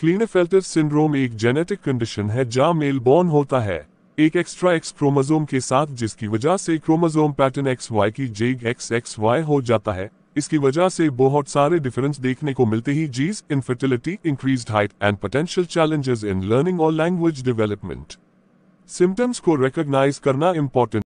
क्लीनफेल्टर syndrome एक genetic condition है जहाँ मेल बॉर्न होता है एक एक्स्ट्रा एक्स क्रोमोजोम के साथ जिसकी वजह से क्रोमोजोम पैटर्न एक्स वाई की जेग एक्स एक्स वाई हो जाता है इसकी वजह से बहुत सारे डिफरेंस देखने को मिलते ही जीज infertility increase height and potential challenges in learning और लैंग्वेज डेवलपमेंट सिम्टम्स को रिकोगनाइज करना इम्पोर्टेंट